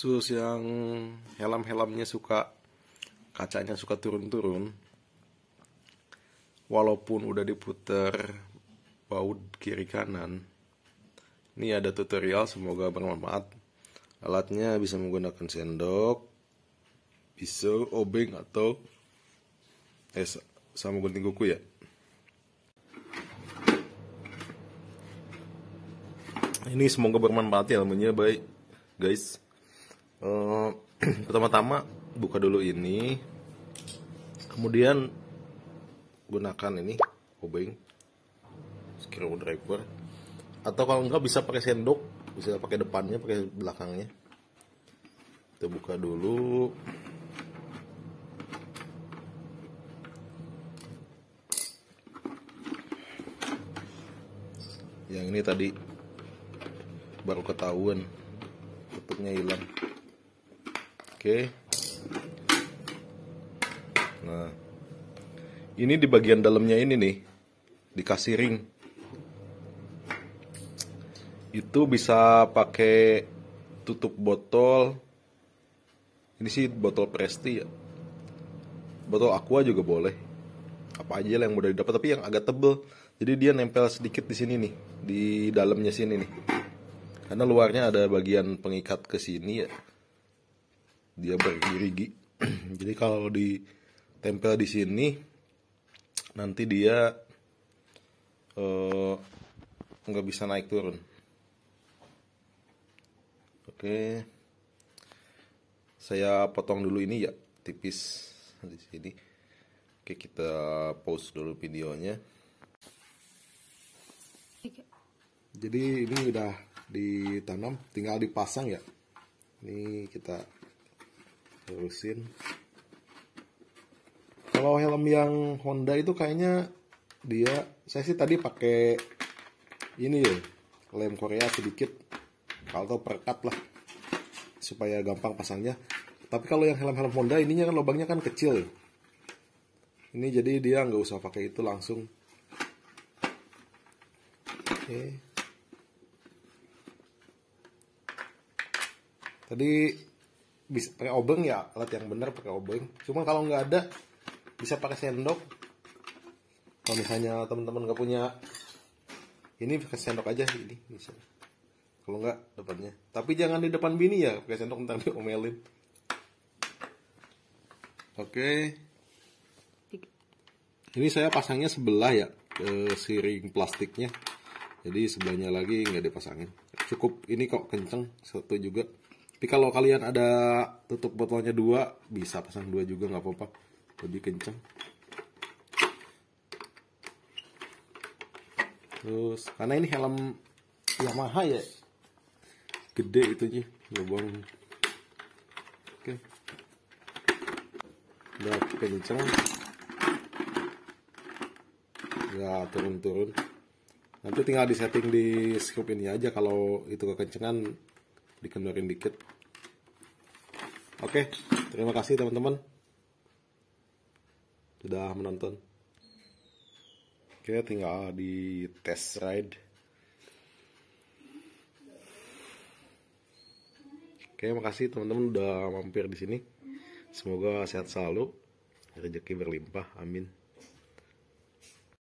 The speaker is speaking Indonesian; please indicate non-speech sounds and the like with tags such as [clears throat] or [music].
Lexus yang helm-helmnya suka kacanya suka turun-turun walaupun udah diputer baut kiri kanan ini ada tutorial semoga bermanfaat alatnya bisa menggunakan sendok pisau obeng atau eh sama gunting kuku ya ini semoga bermanfaat ya baik guys Eh, [clears throat] pertama-tama buka dulu ini kemudian gunakan ini obeng screwdriver atau kalau enggak bisa pakai sendok bisa pakai depannya pakai belakangnya kita buka dulu yang ini tadi baru ketahuan tutupnya hilang Oke. Nah. Ini di bagian dalamnya ini nih. Dikasih ring. Itu bisa pakai tutup botol. Ini sih botol Presti ya. Botol Aqua juga boleh. Apa aja lah yang mudah didapat tapi yang agak tebel. Jadi dia nempel sedikit di sini nih, di dalamnya sini nih. Karena luarnya ada bagian pengikat ke sini ya dia bergigi [clears throat] jadi kalau ditempel di sini nanti dia eh, nggak uh, bisa naik turun oke saya potong dulu ini ya tipis di sini oke kita pause dulu videonya jadi ini udah ditanam tinggal dipasang ya ini kita terusin kalau helm yang Honda itu kayaknya dia saya sih tadi pakai ini ya lem Korea sedikit kalau perkat lah supaya gampang pasangnya tapi kalau yang helm-helm Honda ininya kan lubangnya kan kecil ya ini jadi dia nggak usah pakai itu langsung oke tadi bisa pakai obeng ya alat yang benar pakai obeng cuma kalau nggak ada bisa pakai sendok kalau misalnya teman-teman nggak punya ini pakai sendok aja ini bisa kalau nggak depannya tapi jangan di depan bini ya pakai sendok ntar diomelin oke okay. ini saya pasangnya sebelah ya ke siring plastiknya jadi sebelahnya lagi nggak dipasangin cukup ini kok kenceng satu juga tapi kalau kalian ada tutup botolnya dua bisa pasang dua juga nggak apa-apa lebih kencang terus karena ini helm Yamaha ya gede itu itunya buang. oke udah kencang Ya, turun-turun nanti tinggal disetting di scoop ini aja kalau itu kekencengan dikendorin dikit oke terima kasih teman-teman sudah menonton kita tinggal di test ride oke makasih teman-teman udah mampir di sini semoga sehat selalu rezeki berlimpah amin